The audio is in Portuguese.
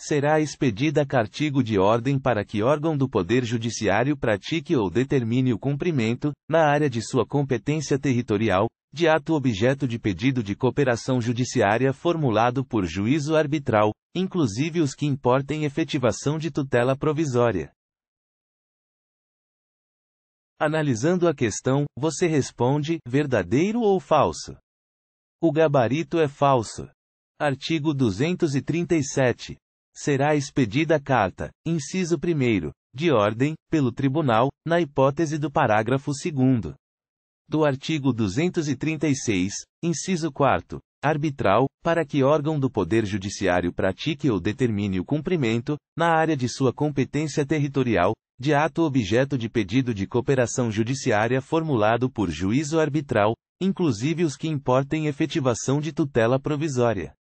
será expedida cartigo de ordem para que órgão do Poder Judiciário pratique ou determine o cumprimento, na área de sua competência territorial, de ato objeto de pedido de cooperação judiciária formulado por juízo arbitral, inclusive os que importem efetivação de tutela provisória. Analisando a questão, você responde: verdadeiro ou falso? O gabarito é falso. Artigo 237 será expedida carta, inciso 1, de ordem, pelo Tribunal, na hipótese do parágrafo 2 do artigo 236, inciso 4, arbitral, para que órgão do Poder Judiciário pratique ou determine o cumprimento, na área de sua competência territorial, de ato objeto de pedido de cooperação judiciária formulado por juízo arbitral, inclusive os que importem efetivação de tutela provisória.